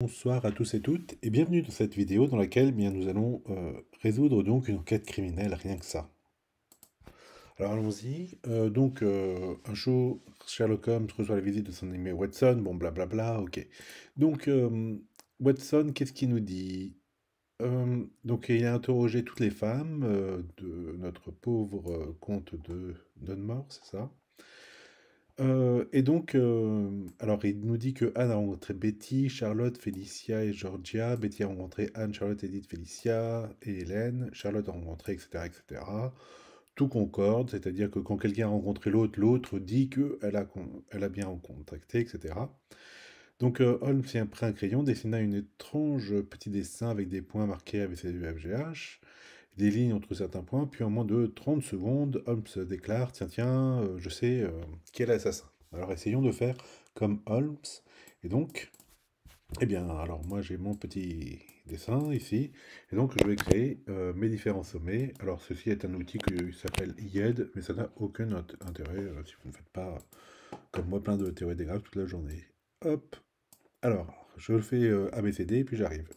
Bonsoir à tous et toutes et bienvenue dans cette vidéo dans laquelle bien, nous allons euh, résoudre donc une enquête criminelle, rien que ça. Alors allons-y. Euh, donc euh, un jour, Sherlock Holmes reçoit la visite de son ami Watson, bon blablabla, ok. Donc Watson, qu'est-ce qu'il nous dit Donc il a interrogé toutes les femmes de notre pauvre comte de Dunmore, c'est ça euh, et donc, euh, alors il nous dit que Anne a rencontré Betty, Charlotte, Felicia et Georgia. Betty a rencontré Anne, Charlotte, Edith, Felicia et Hélène. Charlotte a rencontré, etc., etc. Tout concorde, c'est-à-dire que quand quelqu'un a rencontré l'autre, l'autre dit qu'elle a, elle a bien rencontré etc. Donc euh, Holmes s'est un crayon, dessina une étrange petit dessin avec des points marqués avec UFGH des lignes entre certains points, puis en moins de 30 secondes, Holmes déclare Tiens, tiens, euh, je sais quel euh, qui est l'assassin. Alors essayons de faire comme Holmes. Et donc, eh bien, alors moi j'ai mon petit dessin ici, et donc je vais créer euh, mes différents sommets. Alors ceci est un outil qui s'appelle Yed, mais ça n'a aucun intérêt si vous ne faites pas comme moi plein de théories des graphes toute la journée. Hop Alors, je le fais ABCD, puis j'arrive.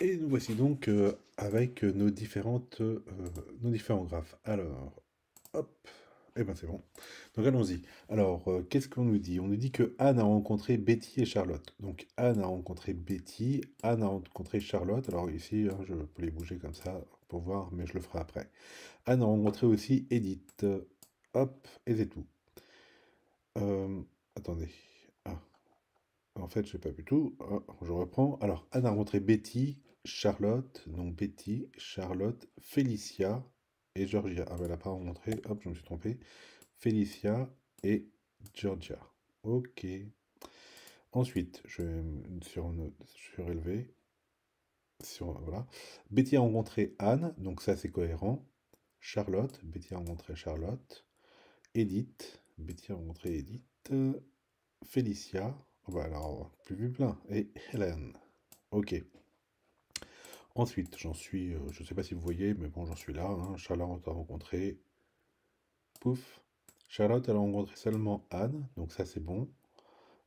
Et nous voici donc euh, avec euh, nos, différentes, euh, nos différents graphes. Alors, hop, et eh ben c'est bon. Donc allons-y. Alors, qu'est-ce qu'on nous dit On nous dit que Anne a rencontré Betty et Charlotte. Donc Anne a rencontré Betty, Anne a rencontré Charlotte. Alors ici, hein, je peux les bouger comme ça pour voir, mais je le ferai après. Anne a rencontré aussi Edith. Hop, et c'est tout. attendez. Ah. En fait, je sais pas du tout. Ah, je reprends. Alors, Anne a rencontré Betty, Charlotte, donc Betty, Charlotte, Felicia et Georgia. Ah ben elle n'a pas rencontré, hop, je me suis trompé. Felicia et Georgia. Ok. Ensuite, je vais sur surélever. Sur, voilà. Betty a rencontré Anne, donc ça c'est cohérent. Charlotte, Betty a rencontré Charlotte. Edith, Betty a rencontré Edith. Felicia, voilà, oh bah, plus plein. Et Hélène. Ok. Ensuite, j'en suis, euh, je ne sais pas si vous voyez, mais bon, j'en suis là. Charlotte hein. a rencontré. Pouf. Charlotte, a rencontré seulement Anne, donc ça c'est bon.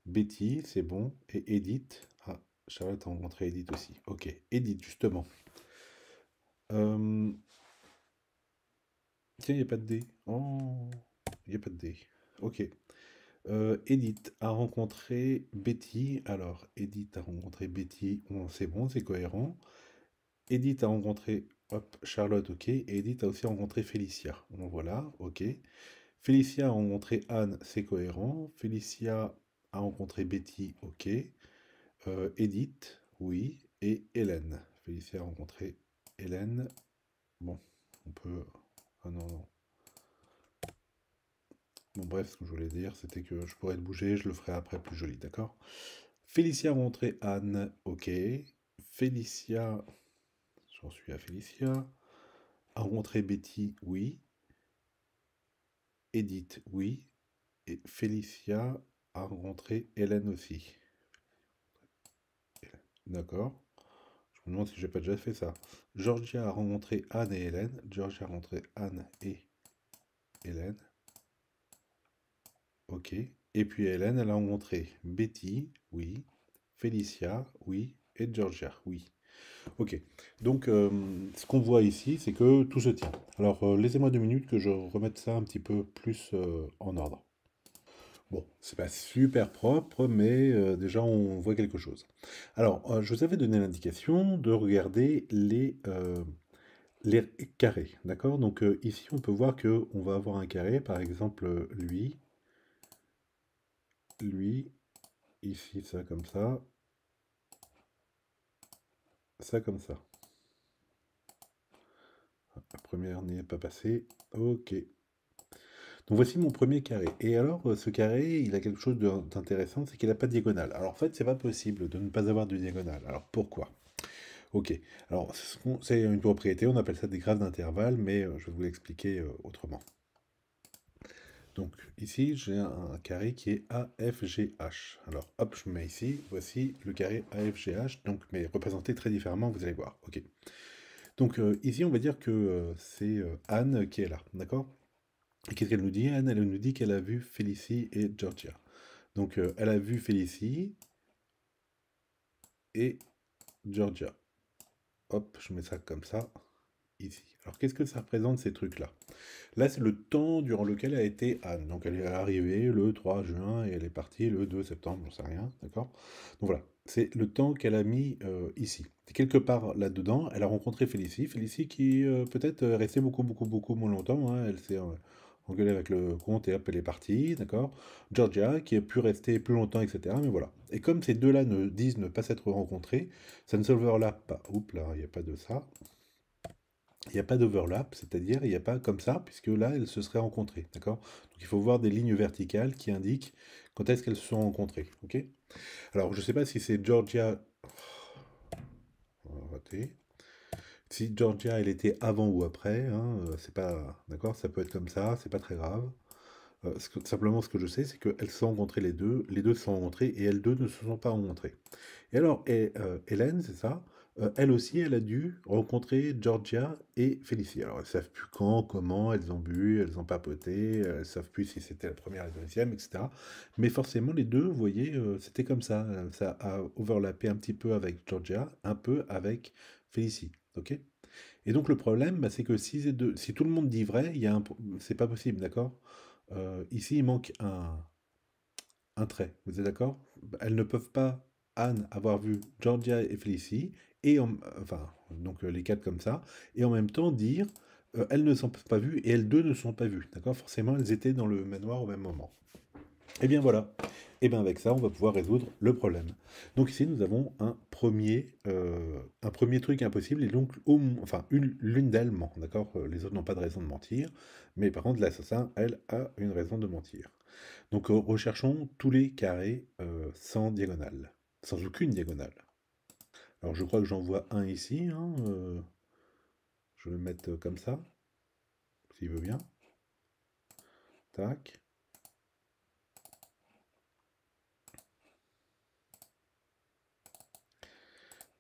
Betty, c'est bon. Et Edith. Ah, Charlotte a rencontré Edith aussi. Ok, Edith, justement. Euh, tiens, il n'y a pas de dé. Oh, il n'y a pas de dé. Ok. Euh, Edith a rencontré Betty. Alors, Edith a rencontré Betty. bon, c'est bon, c'est cohérent. Edith a rencontré Charlotte, ok. Et Edith a aussi rencontré Félicia. Donc voilà, ok. Félicia a rencontré Anne, c'est cohérent. Félicia a rencontré Betty, ok. Euh, Edith, oui. Et Hélène. Félicia a rencontré Hélène. Bon, on peut... Ah non, non. Bon, bref, ce que je voulais dire, c'était que je pourrais le bouger, je le ferai après plus joli, d'accord Félicia a rencontré Anne, ok. Félicia J'en suis à Félicia. A rencontré Betty, oui. Edith, oui. Et Félicia a rencontré Hélène aussi. D'accord. Je me demande si j'ai pas déjà fait ça. Georgia a rencontré Anne et Hélène. Georgia a rencontré Anne et Hélène. Ok. Et puis Hélène, elle a rencontré Betty, oui. Félicia, oui. Et Georgia, oui. Ok, donc euh, ce qu'on voit ici, c'est que tout se tient. Alors, euh, laissez-moi deux minutes que je remette ça un petit peu plus euh, en ordre. Bon, c'est pas super propre, mais déjà on voit quelque chose. Alors, je vous avais donné l'indication de regarder les, les carrés, d'accord Donc ici, on peut voir que on va avoir un carré, par exemple lui, lui, ici ça comme ça, ça comme ça. La première n'est pas passée. Ok. Donc voici mon premier carré. Et alors, euh, ce carré, il a quelque chose d'intéressant, c'est qu'il n'a pas de diagonale. Alors en fait, c'est pas possible de ne pas avoir de diagonale. Alors pourquoi Ok. Alors c'est une propriété, on appelle ça des graphes d'intervalle, mais euh, je vais vous l'expliquer euh, autrement. Donc ici, j'ai un carré qui est AFGH. Alors hop, je mets ici, voici le carré AFGH, donc, mais représenté très différemment, vous allez voir. Ok. Donc euh, ici, on va dire que euh, c'est euh, Anne qui est là, d'accord Et qu'est-ce qu'elle nous dit, Anne Elle nous dit qu'elle a vu Félicie et Georgia. Donc elle a vu Félicie et Georgia. Hop, je mets ça comme ça. Alors qu'est-ce que ça représente ces trucs-là Là, c'est le temps durant lequel a été Anne. Donc elle est arrivée le 3 juin et elle est partie le 2 septembre, ne sais rien, d'accord Donc voilà, c'est le temps qu'elle a mis euh, ici. quelque part là-dedans, elle a rencontré Félicie, Félicie qui euh, peut-être est restée beaucoup, beaucoup, beaucoup moins longtemps, hein. elle s'est... Euh, engueulée avec le compte et hop, elle est partie, d'accord Georgia, qui a pu rester plus longtemps, etc. Mais voilà. Et comme ces deux-là ne disent ne pas s'être rencontrés, ça ne se là pas. Oups, là, il n'y a pas de ça il n'y a pas d'overlap, c'est-à-dire il n'y a pas comme ça, puisque là, elles se seraient rencontrées, d'accord Donc il faut voir des lignes verticales qui indiquent quand est-ce qu'elles se sont rencontrées, ok Alors, je ne sais pas si c'est Georgia... Si Georgia, elle était avant ou après, hein, euh, c'est pas... D'accord Ça peut être comme ça, c'est pas très grave. Euh, simplement, ce que je sais, c'est qu'elles se sont rencontrées les deux, les deux se sont rencontrées, et elles deux ne se sont pas rencontrées. Et alors, et, euh, Hélène, c'est ça euh, elle aussi, elle a dû rencontrer Georgia et Félicie. Alors, elles savent plus quand, comment, elles ont bu, elles ont papoté, euh, elles savent plus si c'était la première, la deuxième, etc. Mais forcément, les deux, vous voyez, euh, c'était comme ça. Ça a overlappé un petit peu avec Georgia, un peu avec Félicie. OK Et donc, le problème, bah, c'est que si, tout le monde dit vrai, ce n'est pas possible, d'accord Ici, il manque un, un trait. Vous êtes d'accord Elles ne peuvent pas Anne avoir vu Georgia et Félicie et en, enfin, donc euh, les quatre comme ça, et en même temps dire euh, elles ne sont pas vues et elles deux ne sont pas vues. D'accord Forcément, elles étaient dans le manoir au même moment. Et eh bien voilà. Et eh bien avec ça, on va pouvoir résoudre le problème. Donc ici, nous avons un premier, euh, un premier truc impossible, et donc au, enfin, l'une d'elles ment, d'accord Les autres n'ont pas de raison de mentir, mais par contre, l'assassin, elle, a une raison de mentir. Donc recherchons tous les carrés sans diagonale, sans aucune diagonale. Alors je crois que j'en vois un ici. Hein, euh, je vais le mettre comme ça, s'il veut bien. Tac.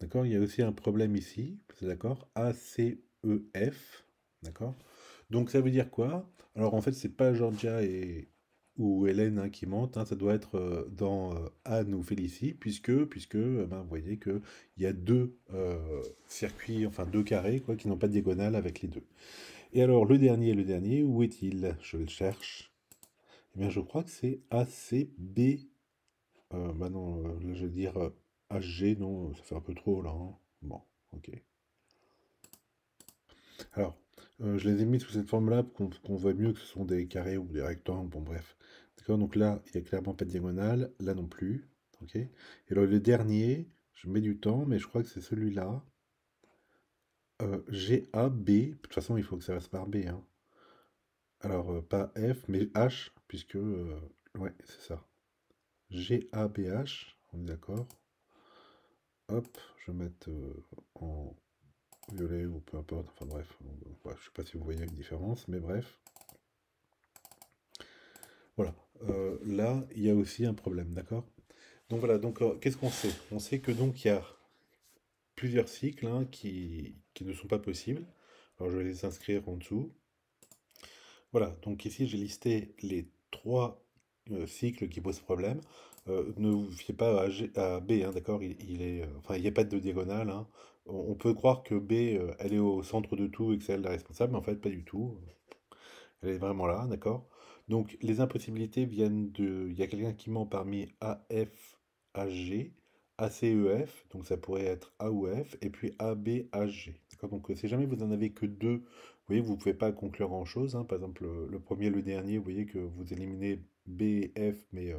D'accord, il y a aussi un problème ici, c'est d'accord A-C-E-F, d'accord Donc ça veut dire quoi Alors en fait, c'est pas Georgia et, ou Hélène hein, qui monte, hein, ça doit être euh, dans euh, Anne ou Félicie, puisque, puisque euh, ben, vous voyez qu'il y a deux circuits, enfin deux carrés, quoi, qui n'ont pas de diagonale avec les deux. Et alors, le dernier, le dernier, où est-il Je le cherche. Eh bien, je crois que c'est ACB. Ben non, je vais dire HG, non, ça fait un peu trop, là. Hein. Bon, ok. Alors, euh, je les ai mis sous cette forme-là pour qu'on voit mieux que ce sont des carrés ou des rectangles, bon bref. D'accord Donc là, il n'y a clairement pas de diagonale, là non plus. ok Et alors le dernier, je mets du temps, mais je crois que c'est celui-là. Euh, a, B. de toute façon il faut que ça reste par B. Hein. Alors euh, pas F, mais H, puisque... ouais, c'est ça. H. on est d'accord. Hop, je vais mettre en violet ou peu importe, enfin bref, je ne sais pas si vous voyez une différence, mais bref. Voilà, euh, là, il y a aussi un problème, d'accord Donc voilà, donc euh, qu'est-ce qu'on sait On sait que donc il y a plusieurs cycles hein, qui, ne sont pas possibles. Alors je vais les inscrire en dessous. Voilà, donc ici j'ai listé les trois euh, cycles qui posent problème. Euh, ne vous fiez pas à, B, hein, d'accord il, euh, Enfin, il n'y a pas de diagonale. Hein. On, peut croire que B, euh, elle est au centre de tout et que c'est elle la responsable, mais en fait, pas du tout. Elle est vraiment là, d'accord Donc, les impossibilités viennent de... Il y a quelqu'un qui ment parmi A, F, A, C, E, F, donc ça pourrait être A ou F, et puis A, B, A, G. Donc, si jamais vous n'en avez que deux, vous voyez, vous ne pouvez pas conclure en chose. Hein. Par exemple, le, premier, le dernier, vous voyez que vous éliminez B et F, mais...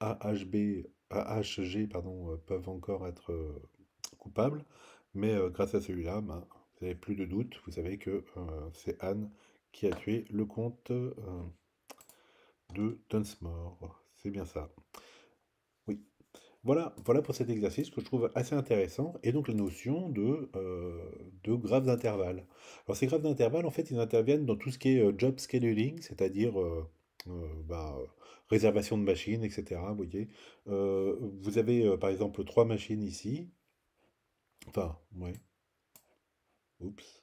AHB, AHG pardon, euh, peuvent encore être euh, coupables, mais euh, grâce à celui-là, ben, vous n'avez plus de doute, vous savez que c'est Anne qui a tué le comte de Dunsmore. C'est bien ça. Oui. Voilà, voilà pour cet exercice que je trouve assez intéressant, et donc la notion de, graves d'intervalle. Alors ces graves d'intervalle, en fait, ils interviennent dans tout ce qui est job scheduling, c'est-à-dire euh, bah, euh, réservation de machines, etc. Vous voyez, euh, vous avez par exemple trois machines ici. Enfin, ouais. Oups.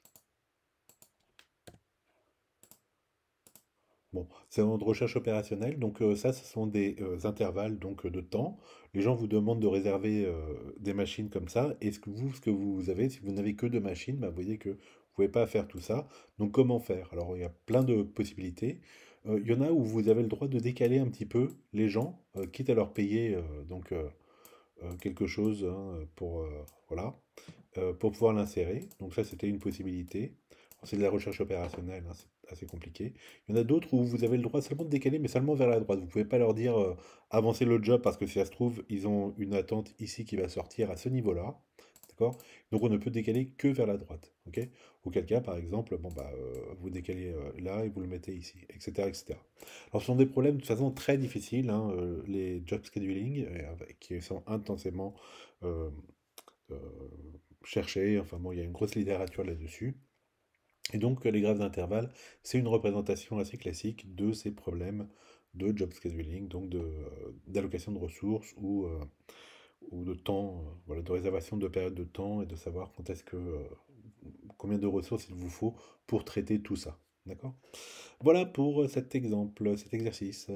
Bon, c'est un de recherche opérationnelle, donc ça, ce sont des intervalles donc, de temps. Les gens vous demandent de réserver des machines comme ça, est ce que vous, ce que vous avez, si vous n'avez que deux machines, bah, vous voyez que vous ne pouvez pas faire tout ça. Donc comment faire Alors il y a plein de possibilités. Euh, il y en a où vous avez le droit de décaler un petit peu les gens, euh, quitte à leur payer euh, donc quelque chose hein, pour pouvoir l'insérer. Donc ça c'était une possibilité. C'est de la recherche opérationnelle, hein, c'est assez compliqué. Il y en a d'autres où vous avez le droit seulement de décaler, mais seulement vers la droite. Vous ne pouvez pas leur dire avancez le job parce que si ça se trouve, ils ont une attente ici qui va sortir à ce niveau-là. Donc on ne peut décaler que vers la droite. Auquel cas, par exemple, bon bah, euh, vous décalez euh, là et vous le mettez ici, etc., Alors ce sont des problèmes de toute façon très difficiles, hein, euh, les job scheduling, qui sont intensément cherchés. Enfin bon, il y a une grosse littérature là-dessus. Et donc les graphes d'intervalle, c'est une représentation assez classique de ces problèmes de job scheduling, donc d'allocation de, ressources ou ou de temps, euh, de réservation de période de temps et de savoir quand est-ce que euh, combien de ressources il vous faut pour traiter tout ça. D'accord Voilà pour euh, cet exemple, cet exercice.